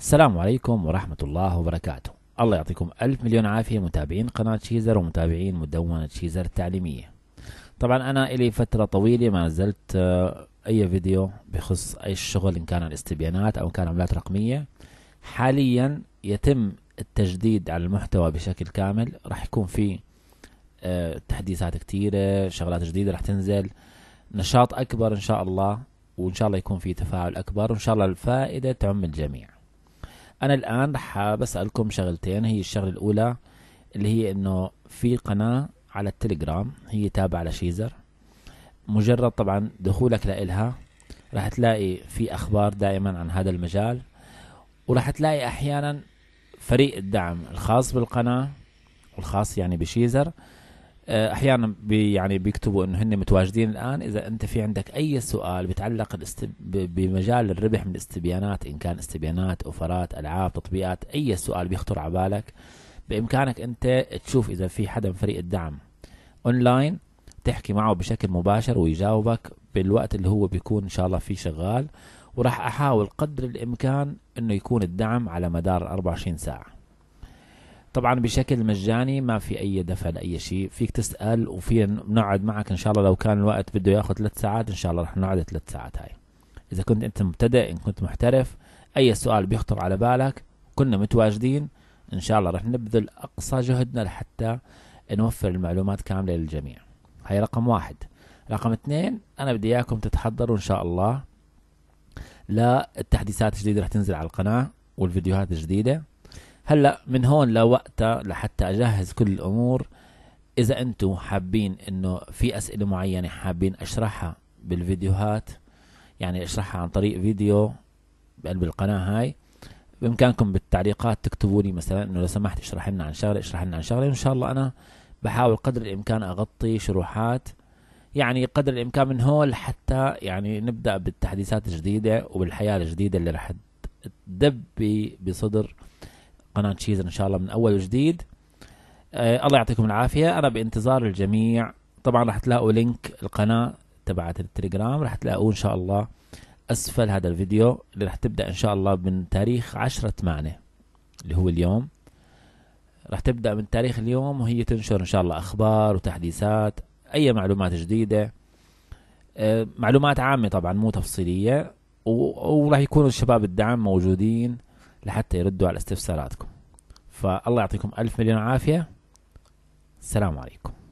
السلام عليكم ورحمة الله وبركاته الله يعطيكم ألف مليون عافية متابعين قناة شيزر ومتابعين مدونة شيزر التعليمية طبعا أنا إلي فترة طويلة ما نزلت آه، أي فيديو بخص أي شغل إن كان الاستبيانات أو إن كان عملات رقمية حاليا يتم التجديد على المحتوى بشكل كامل راح يكون في آه، تحديثات كتيرة شغلات جديدة راح تنزل نشاط أكبر إن شاء الله وإن شاء الله يكون في تفاعل أكبر وإن شاء الله الفائدة تعم الجميع انا الان رح بسالكم شغلتين هي الشغله الاولى اللي هي انه في قناه على التليجرام هي تابعه لشيزر مجرد طبعا دخولك لإلها رح تلاقي في اخبار دائما عن هذا المجال ورح تلاقي احيانا فريق الدعم الخاص بالقناه والخاص يعني بشيزر آه، احيانا بي يعني بيكتبوا انه هن متواجدين الان اذا انت في عندك اي سؤال بيتعلق بمجال الربح من الاستبيانات ان كان استبيانات اوفرات العاب تطبيقات اي سؤال بيخطر على بالك بامكانك انت تشوف اذا في حدا من فريق الدعم اونلاين تحكي معه بشكل مباشر ويجاوبك بالوقت اللي هو بيكون ان شاء الله فيه شغال وراح احاول قدر الامكان انه يكون الدعم على مدار 24 ساعه طبعا بشكل مجاني ما في اي دفع لاي شيء فيك تسال وفي بنقعد معك ان شاء الله لو كان الوقت بده ياخذ ثلاث ساعات ان شاء الله رح نقعد ثلاث ساعات هاي اذا كنت انت مبتدئ ان كنت محترف اي سؤال بيخطر على بالك كنا متواجدين ان شاء الله رح نبذل اقصى جهدنا لحتى نوفر المعلومات كامله للجميع هاي رقم واحد رقم اثنين انا بدي اياكم تتحضروا ان شاء الله للتحديثات الجديده رح تنزل على القناه والفيديوهات الجديده هلا من هون لوقتها لحتى اجهز كل الامور اذا انتم حابين انه في اسئله معينه حابين اشرحها بالفيديوهات يعني اشرحها عن طريق فيديو بقلب القناه هاي بامكانكم بالتعليقات تكتبوا لي مثلا انه لو سمحت اشرح لنا عن شغله اشرح لنا عن شغله وان شاء الله انا بحاول قدر الامكان اغطي شروحات يعني قدر الامكان من هون حتى يعني نبدا بالتحديثات الجديده وبالحياه الجديده اللي رح تدبي بصدر قناه تشيزر ان شاء الله من اول وجديد آه الله يعطيكم العافيه انا بانتظار الجميع طبعا راح تلاقوا لينك القناه تبعت التليجرام راح تلاقوه ان شاء الله اسفل هذا الفيديو اللي راح تبدا ان شاء الله من تاريخ 10 8 اللي هو اليوم راح تبدا من تاريخ اليوم وهي تنشر ان شاء الله اخبار وتحديثات اي معلومات جديده آه معلومات عامه طبعا مو تفصيليه وراح يكونوا الشباب الدعم موجودين لحتى يردوا على استفساراتكم فالله يعطيكم ألف مليون عافية السلام عليكم